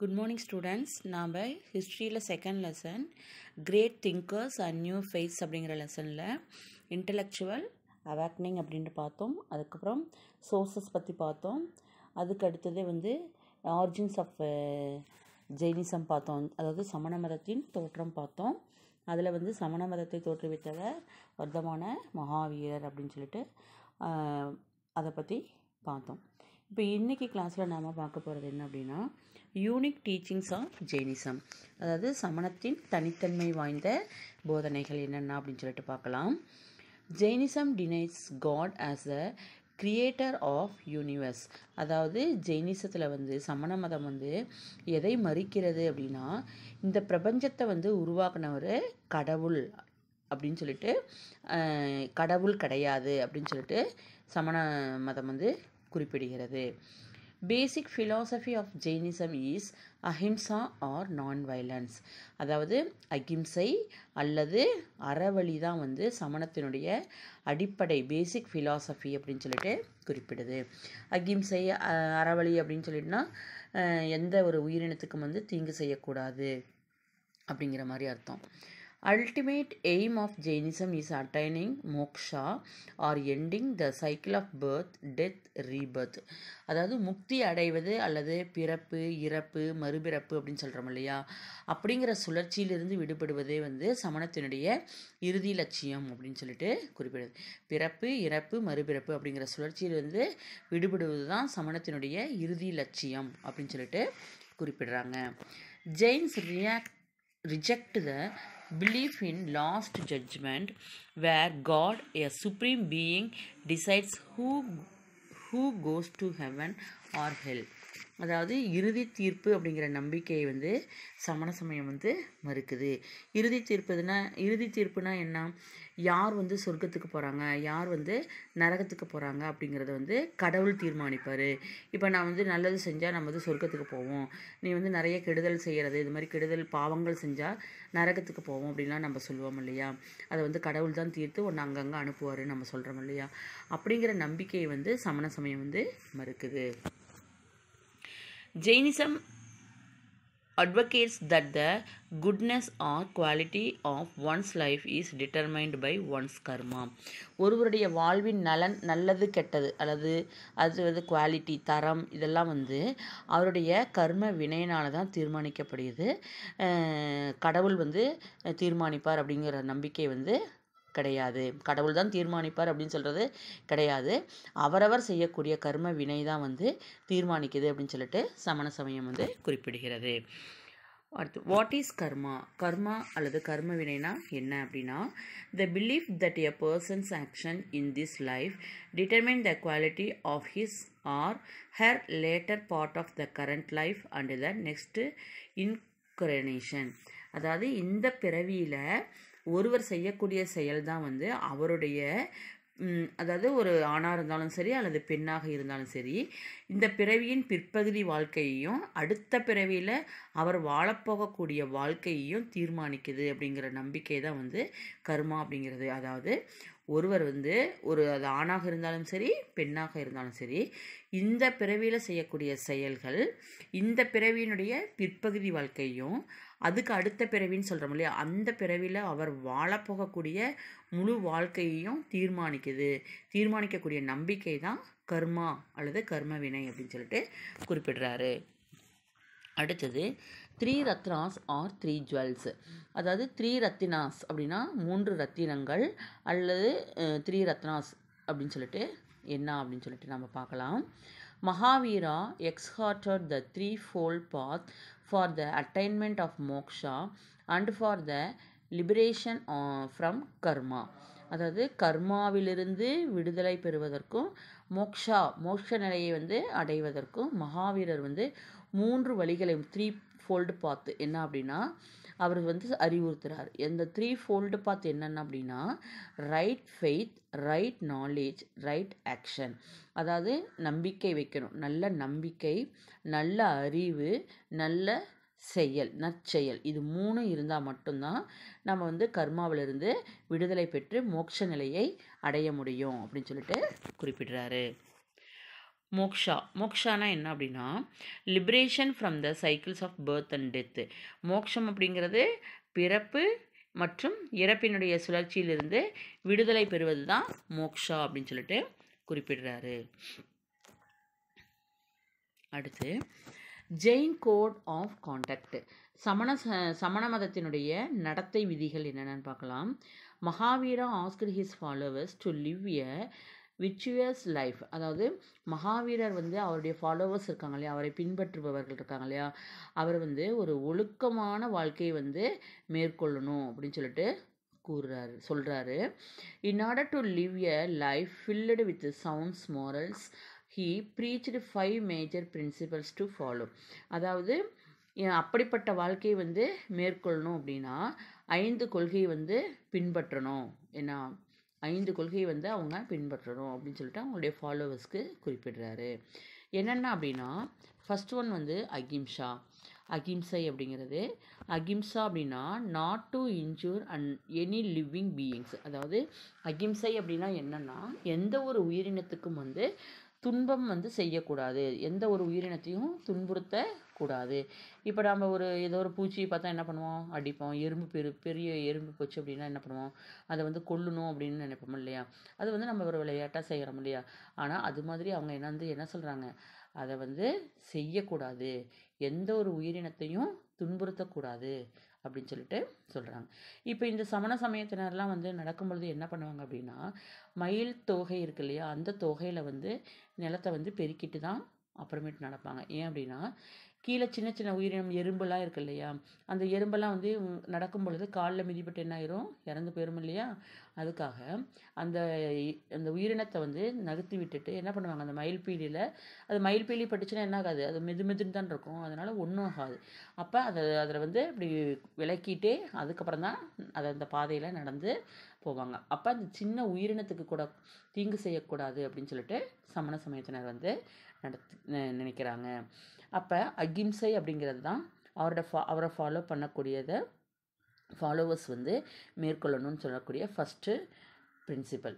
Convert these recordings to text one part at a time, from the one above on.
Good morning students நாம் ஹிஸ்ட்ரியில் second lesson great thinkers and new faith அப்படிங்கிற லெசனில் இன்டலெக்சுவல் அவாக்னிங் அப்படின்ட்டு பார்த்தோம் அதுக்கப்புறம் சோர்ஸஸ் பற்றி பார்த்தோம் அதுக்கு அடுத்தது வந்து ஆரிஜின்ஸ் ஆஃப் ஜெயினிசம் பார்த்தோம் அதாவது சமண மதத்தின் தோற்றம் பார்த்தோம் அதில் வந்து சமண மதத்தை தோற்றுவித்தவர் வர்த்தமான மகாவீரர் அப்படின்னு சொல்லிட்டு அதை பற்றி பார்த்தோம் இப்போ இன்றைக்கி கிளாஸில் நாம் பார்க்க போகிறது என்ன அப்படின்னா யூனிக் டீச்சிங்ஸ் ஆஃப் ஜெயினிசம் அதாவது சமணத்தின் தனித்தன்மை வாய்ந்த போதனைகள் என்னென்ன அப்படின்னு சொல்லிட்டு பார்க்கலாம் Jainism denies God as a creator of universe அதாவது ஜெயினிசத்தில் வந்து சமண மதம் வந்து எதை மறுக்கிறது அப்படின்னா இந்த பிரபஞ்சத்தை வந்து உருவாக்கின ஒரு கடவுள் அப்படின்னு சொல்லிட்டு கடவுள் கிடையாது அப்படின்னு சொல்லிட்டு சமண மதம் வந்து குறிப்பிடுகிறது basic philosophy of Jainism is ahimsa or non violence அதாவது அகிம்சை அல்லது அறவழி தான் வந்து சமணத்தினுடைய அடிப்படை பேசிக் ஃபிலாசபி அப்படின்னு சொல்லிட்டு குறிப்பிடுது அகிம்சை அறவழி அப்படின்னு சொல்லிட்டுனா எந்த ஒரு உயிரினத்துக்கும் வந்து தீங்கு செய்யக்கூடாது அப்படிங்கிற மாதிரி அர்த்தம் ultimate aim of Jainism is attaining moksha or ending the cycle of birth death rebirth அதாவது முக்தி அடைவது அல்லது பிறப்பு இறப்பு மறுபிறப்பு அப்படின்னு சொல்கிறோம் இல்லையா அப்படிங்கிற சுழற்சியிலிருந்து விடுபடுவதே வந்து சமணத்தினுடைய இறுதி லட்சியம் அப்படின்னு சொல்லிட்டு குறிப்பிடுது பிறப்பு இறப்பு மறுபிறப்பு அப்படிங்கிற சுழற்சியிலிருந்து விடுபடுவது தான் சமணத்தினுடைய இறுதி லட்சியம் அப்படின்னு சொல்லிட்டு குறிப்பிடுறாங்க Jains react reject the belief in last judgment where god a supreme being decides who who goes to heaven or hell அதாவது இறுதி தீர்ப்பு அப்படிங்கிற நம்பிக்கையை வந்து சமண சமயம் வந்து மறுக்குது இறுதி தீர்ப்புனா இறுதி தீர்ப்புனா என்ன யார் வந்து சொர்க்கத்துக்கு போகிறாங்க யார் வந்து நரகத்துக்கு போகிறாங்க அப்படிங்கிறத வந்து கடவுள் தீர்மானிப்பார் இப்போ நான் வந்து நல்லது செஞ்சால் நம்ம வந்து சொர்க்கத்துக்கு போவோம் நீ வந்து நிறைய கெடுதல் செய்கிறது இது மாதிரி கெடுதல் பாவங்கள் செஞ்சால் நரகத்துக்கு போவோம் அப்படின்லாம் நம்ம சொல்லுவோம் இல்லையா அதை வந்து கடவுள் தான் தீர்த்து ஒன்று அங்கங்கே அனுப்புவார் நம்ம சொல்கிறோம் இல்லையா அப்படிங்கிற நம்பிக்கையை வந்து சமண சமயம் வந்து மறுக்குது Jainism advocates that the goodness or quality of one's life is determined by one's karma ஒருவருடைய வாழ்வின் நலன் நல்லது கெட்டது அல்லது அது வந்து குவாலிட்டி தரம் இதெல்லாம் வந்து அவருடைய கர்ம வினையினால் தான் தீர்மானிக்கப்படுகிறது கடவுள் வந்து தீர்மானிப்பார் அப்படிங்கிற நம்பிக்கை வந்து கிடையாது கடவுள் தான் தீர்மானிப்பார் அப்படின்னு சொல்கிறது கிடையாது அவரவர் செய்யக்கூடிய கர்ம வினை தான் வந்து தீர்மானிக்குது அப்படின்னு சொல்லிட்டு சமண சமயம் வந்து குறிப்பிடுகிறது அடுத்து வாட் இஸ் கர்மா கர்மா அல்லது கர்ம வினைனா என்ன அப்படின்னா the belief that a person's action in this life determine the quality of his or her later part of the current life and the next incarnation அதாவது இந்த பிறவியில் ஒருவர் செய்யக்கூடிய செயல்தான் வந்து அவருடைய அதாவது ஒரு ஆணாக இருந்தாலும் சரி அல்லது பெண்ணாக இருந்தாலும் சரி இந்த பிறவியின் பிற்பகுதி வாழ்க்கையையும் அடுத்த பிறவியில் அவர் வாழப்போகக்கூடிய வாழ்க்கையையும் தீர்மானிக்குது அப்படிங்கிற நம்பிக்கை தான் வந்து கர்மா அப்படிங்கிறது அதாவது ஒருவர் வந்து ஒரு அது ஆணாக இருந்தாலும் சரி பெண்ணாக இருந்தாலும் சரி இந்த பிறவியில் செய்யக்கூடிய செயல்கள் இந்த பிறவியினுடைய பிற்பகுதி வாழ்க்கையும் அதுக்கு அடுத்த பிறவின்னு சொல்கிறோம் இல்லையா அந்த பிறவியில் அவர் வாழப்போகக்கூடிய முழு வாழ்க்கையையும் தீர்மானிக்குது தீர்மானிக்கக்கூடிய நம்பிக்கை தான் கர்மா அல்லது கர்ம வினை அப்படின்னு சொல்லிட்டு குறிப்பிடுறாரு அடுத்தது three ratnas or three jewels அதாவது த்ரீ ரத்தினாஸ் அப்படின்னா மூன்று ரத்தினங்கள் அல்லது த்ரீ ரத்னாஸ் அப்படின்னு சொல்லிட்டு என்ன அப்படின்னு சொல்லிட்டு நம்ம பார்க்கலாம் Mahavira exhorted the threefold path for the attainment of moksha and for the liberation from karma அதாவது கர்மாவிலிருந்து விடுதலை பெறுவதற்கும் மோக்ஷா மோக்ஷ நிலையை வந்து அடைவதற்கும் மகாவீரர் வந்து மூன்று வழிகளை த்ரீ ஃபோல்டு பார்த்து என்ன அப்படின்னா அவர் வந்து அறிவுறுத்துகிறார் இந்த த்ரீ ஃபோல்டு பார்த்து என்னென்ன அப்படின்னா right faith right knowledge right action அதாவது நம்பிக்கை வைக்கணும் நல்ல நம்பிக்கை நல்ல அறிவு நல்ல செயல் நற்செயல் இது மூணு இருந்தால் மட்டும்தான் நம்ம வந்து கர்மாவிலிருந்து விடுதலை பெற்று மோட்ச நிலையை அடைய முடியும் அப்படின்னு சொல்லிட்டு குறிப்பிடுறாரு மோக்ஷா மோக்ஷானா என்ன அப்படின்னா liberation from the cycles of birth and death மோக்ஷம் அப்படிங்கிறது பிறப்பு மற்றும் இறப்பினுடைய சுழற்சியிலிருந்து விடுதலை பெறுவது தான் மோக்ஷா அப்படின்னு சொல்லிட்டு குறிப்பிடுறாரு அடுத்து ஜெயின் கோட் ஆஃப் கான்டாக்ட் சமண சமண மதத்தினுடைய நடத்தை விதிகள் என்னென்னு பார்க்கலாம் Mahavira asked his followers to live a விச்சுவஸ் லைஃப் அதாவது மகாவீரர் வந்து அவருடைய ஃபாலோவர்ஸ் இருக்காங்க இல்லையா அவரை பின்பற்றுபவர்கள் இருக்காங்க இல்லையா அவர் வந்து ஒரு ஒழுக்கமான வாழ்க்கையை வந்து மேற்கொள்ளணும் அப்படின்னு சொல்லிட்டு கூறுறாரு சொல்கிறாரு in order to live a life filled with sounds morals he preach five major principles to follow அதாவது அப்படிப்பட்ட வாழ்க்கையை வந்து மேற்கொள்ளணும் அப்படின்னா ஐந்து கொள்கையை வந்து பின்பற்றணும் என்ன ஐந்து கொள்கையை வந்து அவங்க பின்பற்றணும் அப்படின்னு சொல்லிட்டு அவங்களுடைய ஃபாலோவர்ஸ்க்கு குறிப்பிடுறாரு என்னென்ன அப்படின்னா ஃபஸ்ட் ஒன் வந்து அகிம்சா அகிம்சை அப்படிங்கிறது அகிம்சா அப்படின்னா not to injure and any living beings அதாவது அகிம்சை அப்படின்னா என்னென்னா எந்த ஒரு உயிரினத்துக்கும் வந்து துன்பம் வந்து செய்யக்கூடாது எந்த ஒரு உயிரினத்தையும் துன்புறுத்தக்கூடாது இப்போ நம்ம ஒரு ஏதோ ஒரு பூச்சியை பார்த்தா என்ன பண்ணுவோம் அடிப்போம் எறும்பு பெரு பெரிய எறும்பு போச்சு அப்படின்னா என்ன பண்ணுவோம் அதை வந்து கொல்லணும் அப்படின்னு நினைப்போம் இல்லையா அது வந்து நம்ம ஒரு விளையாட்டாக செய்கிறோம் இல்லையா ஆனால் அது மாதிரி அவங்க என்ன வந்து என்ன சொல்கிறாங்க அதை வந்து செய்யக்கூடாது எந்த ஒரு உயிரினத்தையும் துன்புறுத்தக்கூடாது அப்படின்னு சொல்லிட்டு சொல்கிறாங்க இப்போ இந்த சமண சமயத்தினரெலாம் வந்து நடக்கும்பொழுது என்ன பண்ணுவாங்க அப்படின்னா மயில் தொகை இருக்கு இல்லையா அந்த தொகையில் வந்து நிலத்தை வந்து பெருக்கிட்டு தான் அப்புறமேட்டு நடப்பாங்க ஏன் அப்படின்னா கீழே சின்ன சின்ன உயிரினம் எறும்பெல்லாம் இருக்கு இல்லையா அந்த எறும்பெல்லாம் வந்து நடக்கும் பொழுது காலில் மிதிப்பட்டு என்ன ஆயிரும் இறந்து போயிடும் இல்லையா அதுக்காக அந்த அந்த உயிரினத்தை வந்து நகர்த்தி விட்டுட்டு என்ன பண்ணுவாங்க அந்த மயில் பீலியில் அது மயில் பீலி பட்டுச்சுன்னா என்ன ஆகாது அது மெது மெதுன்னு தான் இருக்கும் அதனால் ஒன்றும் ஆகாது அப்போ அதை அதில் வந்து இப்படி விளக்கிட்டே அதுக்கப்புறம் தான் அதை அந்த பாதையில் நடந்து போவாங்க அப்போ அந்த சின்ன உயிரினத்துக்கு கூட தீங்கு செய்யக்கூடாது அப்படின்னு சொல்லிட்டு சமண சமயத்தினர் வந்து நடத்து நினைக்கிறாங்க அப்போ அகிம்சை அப்படிங்கிறது தான் அவரோட ஃபா அவரை ஃபாலோ பண்ணக்கூடியதை ஃபாலோவர்ஸ் வந்து மேற்கொள்ளணும்னு சொல்லக்கூடிய ஃபஸ்ட்டு பிரின்சிபல்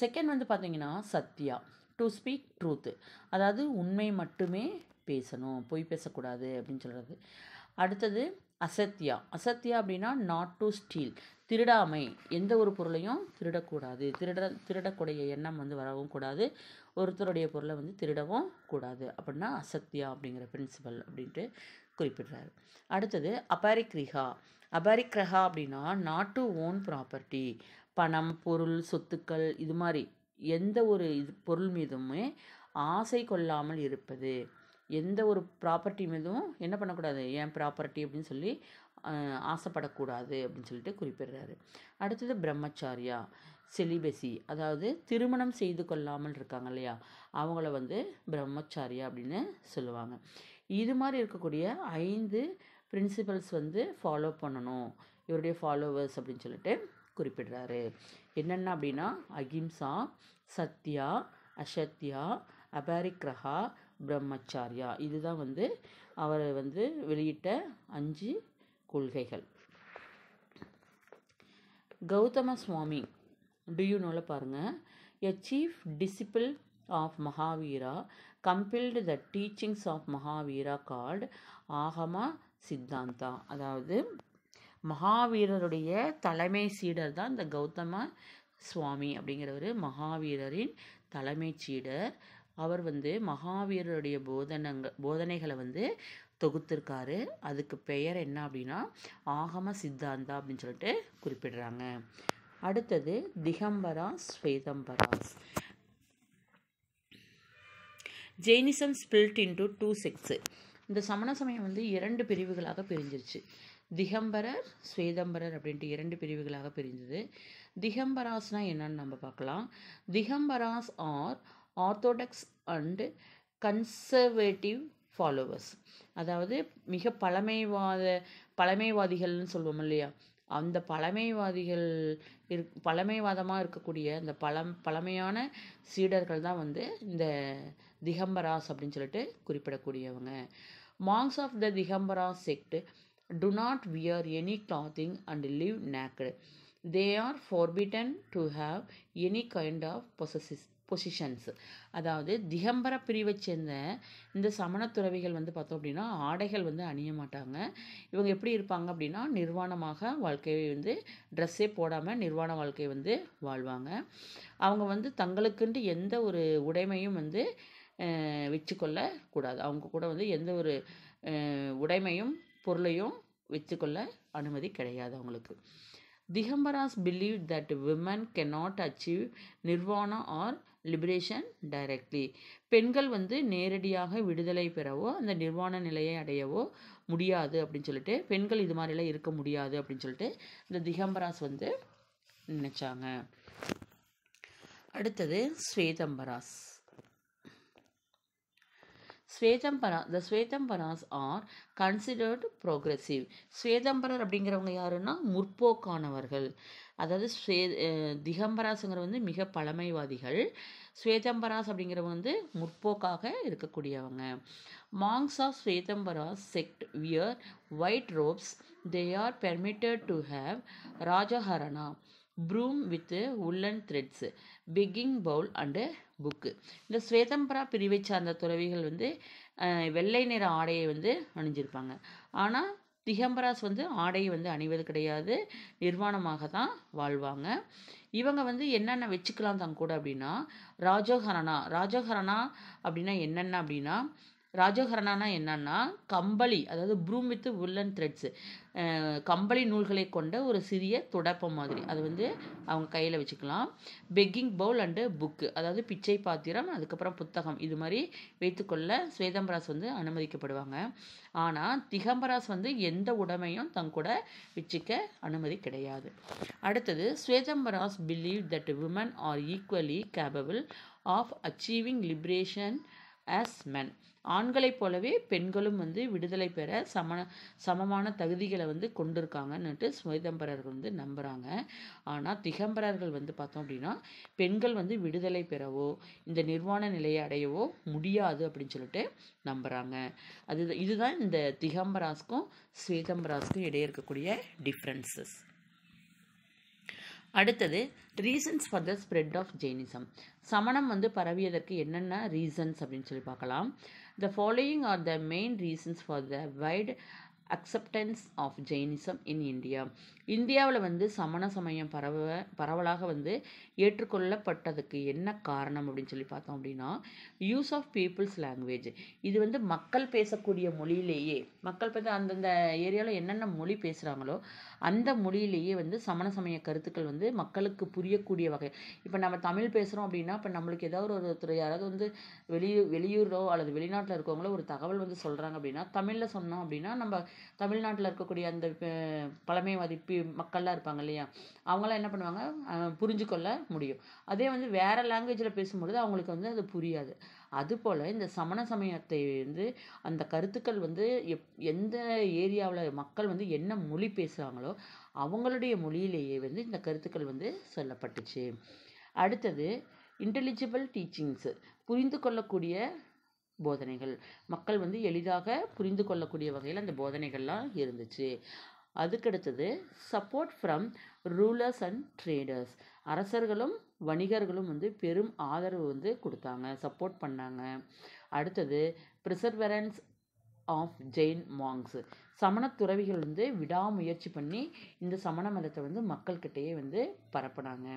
செகண்ட் வந்து பார்த்தீங்கன்னா சத்யா டு ஸ்பீக் ட்ரூத்து அதாவது உண்மை மட்டுமே பேசணும் பொய் பேசக்கூடாது அப்படின்னு சொல்கிறது அடுத்தது அசத்தியா அசத்தியா அப்படின்னா நாட் டு ஸ்டீல் திருடாமை எந்த ஒரு பொருளையும் திருடக்கூடாது திருட திருடக்கூடிய எண்ணம் வந்து வரவும் கூடாது ஒருத்தருடைய பொருளை வந்து திருடவும் கூடாது அப்படின்னா அசத்தியா அப்படிங்கிற பிரின்சிபல் அப்படின்ட்டு குறிப்பிடுறாரு அடுத்தது அபாரிக்ரிஹா அபாரிக்ரஹா அப்படின்னா நாட் டு ஓன் ப்ராப்பர்ட்டி பணம் பொருள் சொத்துக்கள் இது மாதிரி எந்த ஒரு இது பொருள் மீதுமே ஆசை கொள்ளாமல் இருப்பது எந்த ஒரு ப்ராப்பர்ட்டி மீதும் என்ன பண்ணக்கூடாது ஏன் ப்ராப்பர்ட்டி அப்படின்னு சொல்லி ஆசைப்படக்கூடாது அப்படின்னு சொல்லிட்டு குறிப்பிடுறாரு அடுத்தது பிரம்மச்சாரியா செலிபெசி அதாவது திருமணம் செய்து கொள்ளாமல் இருக்காங்க இல்லையா அவங்கள வந்து பிரம்மச்சாரியா அப்படின்னு சொல்லுவாங்க இது மாதிரி இருக்கக்கூடிய ஐந்து பிரின்சிபல்ஸ் வந்து ஃபாலோ பண்ணணும் இவருடைய ஃபாலோவர்ஸ் அப்படின்னு சொல்லிட்டு குறிப்பிடுறாரு என்னென்ன அப்படின்னா அகிம்சா சத்யா அசத்யா அபாரிக்ரஹா பிரம்மச்சாரியா இதுதான் வந்து அவர் வந்து வெளியிட்ட அஞ்சு கொள்கைகள் கௌதம சுவாமி டியூனோவில் பாருங்கள் a chief disciple of Mahavira compiled the teachings of Mahavira called Agama Siddhanta அதாவது மகாவீரருடைய தலைமை சீடர் தான் இந்த கௌதம சுவாமி அப்படிங்கிறவர் மகாவீரரின் தலைமைச் சீடர் அவர் வந்து மகாவீரருடைய போதனங்க போதனைகளை வந்து தொகுத்திருக்காரு அதுக்கு பெயர் என்ன அப்படின்னா ஆகம சித்தாந்தா அப்படின்னு சொல்லிட்டு குறிப்பிடுறாங்க அடுத்தது Digambara Svetambara Jainism split into two sects இந்த சமண சமயம் வந்து இரண்டு பிரிவுகளாக பிரிஞ்சிருச்சு திகம்பரர் ஸ்வேதம்பரர் அப்படின்ட்டு இரண்டு பிரிவுகளாக பிரிஞ்சது திகம்பராஸ்னால் என்னன்னு நம்ம பார்க்கலாம் Digambaras are orthodox and conservative followers அதாவது மிக பழமைவாத பழமைவாதிகள்னு சொல்லுவோம் இல்லையா அந்த பழமைவாதிகள் இரு பழமைவாதமாக இருக்கக்கூடிய அந்த பழம் பழமையான சீடர்கள் தான் வந்து இந்த திகம்பராஸ் அப்படின்னு சொல்லிட்டு குறிப்பிடக்கூடியவங்க monks of the Digambaras sect to not wear any clothing and live naked they are forbidden to have any kind of possess possessions அதாவது திகம்பர பிரிவை சேர்ந்த இந்த சமண துறவிகள் வந்து பார்த்தோம் அப்படின்னா ஆடைகள் வந்து அணிய மாட்டாங்க இவங்க எப்படி இருப்பாங்க அப்படின்னா நிர்வாணமாக வாழ்க்கையை வந்து ட்ரெஸ்ஸே போடாமல் நிர்வாண வாழ்க்கை வந்து வாழ்வாங்க அவங்க வந்து தங்களுக்குன்ட்டு எந்த ஒரு உடைமையும் வந்து வச்சுக்கொள்ள கூடாது அவங்க கூட வந்து எந்த ஒரு உடைமையும் பொருளையும் வச்சுக்கொள்ள அனுமதி கிடையாது அவங்களுக்கு Digambaras believe that women cannot achieve nirvana or liberation directly பெண்கள் வந்து நேரடியாக விடுதலை பெறவோ அந்த நிர்வாண நிலையை அடையவோ முடியாது அப்படின்னு சொல்லிட்டு பெண்கள் இது மாதிரிலாம் இருக்க முடியாது அப்படின்னு சொல்லிட்டு இந்த திகம்பராஸ் வந்து நினச்சாங்க அடுத்தது Svetambaras Svetambara the Svetambaras are considered progressive ஸ்வேதம்பரர் அப்படிங்கிறவங்க யாருன்னா முற்போக்கானவர்கள் அதாவது ஸ்வே திகம்பராசுங்கிற வந்து மிக பழமைவாதிகள் ஸ்வேதம்பராஸ் அப்படிங்கிற வந்து முற்போக்காக இருக்கக்கூடியவங்க monks of Svetambaras sect wear white robes they are permitted to have rajoharana broom with woollen threads begging bowl and book இந்த ஸ்வேதம்பரா பிரிவை சார்ந்த துறவிகள் வந்து வெள்ளை நிற ஆடையை வந்து அணிஞ்சிருப்பாங்க ஆனால் திகம்பராஸ் வந்து ஆடை வந்து அணிவது கிடையாது நிர்வாணமாக தான் வாழ்வாங்க இவங்க வந்து என்னென்ன வச்சுக்கலாம் தங்க கூட அப்படின்னா ராஜகரணா ராஜகரணா அப்படின்னா என்னென்ன அப்படின்னா ராஜகரணானா என்னன்னா கம்பளி அதாவது ப்ரூம் வித் உல்லன் த்ரெட்ஸு கம்பளி நூல்களை கொண்ட ஒரு சிறிய துடப்பம் மாதிரி அது வந்து அவங்க கையில் வச்சுக்கலாம் பெக்கிங் பவுல் அண்டு புக்கு அதாவது பிச்சை பாத்திரம் அதுக்கப்புறம் புத்தகம் இது மாதிரி வைத்துக்கொள்ள ஸ்வேதம்பராஸ் வந்து அனுமதிக்கப்படுவாங்க ஆனால் திகம்பராஸ் வந்து எந்த உடமையும் தங்கூட வச்சுக்க அனுமதி கிடையாது அடுத்தது Svetambaras believe that women are equally capable of achieving liberation as men ஆண்களைப் போலவே பெண்களும் வந்து விடுதலை பெற சம சமமான தகுதிகளை வந்து கொண்டிருக்காங்கன்னுட்டு சுவேதம்பரர்கள் வந்து நம்புகிறாங்க ஆனால் திகம்பரர்கள் வந்து பார்த்தோம் அப்படின்னா பெண்கள் வந்து விடுதலை பெறவோ இந்த நிர்வாண நிலையை அடையவோ முடியாது அப்படின்னு சொல்லிட்டு நம்புகிறாங்க அது இதுதான் இந்த திகம்பராஸ்க்கும் ஸ்வேதம்பராஸ்க்கும் இடையே இருக்கக்கூடிய டிஃப்ரென்சஸ் அடுத்தது reasons for the spread of Jainism சமணம் வந்து பரவியதற்கு என்னென்ன ரீசன்ஸ் அப்படின்னு சொல்லி பார்க்கலாம் The following are the main reasons for the wide acceptance of Jainism in India. இந்தியாவில் வந்து சமண சமயம் பரவ பரவலாக வந்து ஏற்றுக்கொள்ளப்பட்டதுக்கு என்ன காரணம் அப்படின்னு சொல்லி பார்த்தோம் அப்படின்னா யூஸ் ஆஃப் பீப்புள்ஸ் லாங்குவேஜ் இது வந்து மக்கள் பேசக்கூடிய மொழியிலேயே மக்கள் பார்த்து அந்தந்த ஏரியாவில் என்னென்ன மொழி பேசுகிறாங்களோ அந்த மொழியிலேயே வந்து சமண சமய கருத்துக்கள் வந்து மக்களுக்கு புரியக்கூடிய வகை இப்போ நம்ம தமிழ் பேசுகிறோம் அப்படின்னா இப்போ நம்மளுக்கு ஏதாவது ஒரு துறை யாராவது வந்து வெளியூ வெளியூரோ அல்லது வெளிநாட்டில் இருக்கவங்களோ ஒரு தகவல் வந்து சொல்கிறாங்க அப்படின்னா தமிழில் சொன்னோம் அப்படின்னா நம்ம தமிழ்நாட்டில் இருக்கக்கூடிய அந்த பழமைவாதி மக்கள்லாம் இருப்பாங்க இல்லையா அவங்களாம் என்ன பண்ணுவாங்க புரிஞ்சுக்கொள்ள முடியும் அதே வந்து வேறு லாங்குவேஜில் பேசும்பொழுது அவங்களுக்கு வந்து அது புரியாது அதுபோல் இந்த சமண சமயத்தை வந்து அந்த கருத்துக்கள் வந்து எப் எந்த ஏரியாவில் மக்கள் வந்து என்ன மொழி பேசுகிறாங்களோ அவங்களுடைய மொழியிலேயே வந்து இந்த கருத்துக்கள் வந்து சொல்லப்பட்டுச்சு அடுத்தது இன்டெலிஜிபிள் டீச்சிங்ஸு புரிந்து கொள்ளக்கூடிய போதனைகள் மக்கள் வந்து எளிதாக புரிந்து கொள்ளக்கூடிய வகையில் அந்த போதனைகள்லாம் இருந்துச்சு அதுக்கடுத்தது support from rulers and traders அரசர்களும் வணிகர்களும் வந்து பெரும் ஆதரவு வந்து கொடுத்தாங்க சப்போர்ட் பண்ணாங்க அடுத்தது ப்ரிசர்வரன்ஸ் ஆஃப் ஜெயின் மாங்ஸ் சமண துறவிகள் வந்து விடாமுயற்சி பண்ணி இந்த சமண மதத்தை வந்து மக்கள்கிட்டயே வந்து பரப்புனாங்க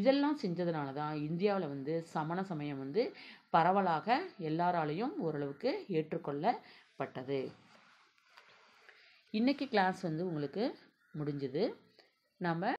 இதெல்லாம் செஞ்சதுனால தான் இந்தியாவில் வந்து சமண சமயம் வந்து பரவலாக எல்லாராலையும் ஓரளவுக்கு ஏற்றுக்கொள்ளப்பட்டது இன்றைக்கி கிளாஸ் வந்து உங்களுக்கு முடிஞ்சுது நம்ம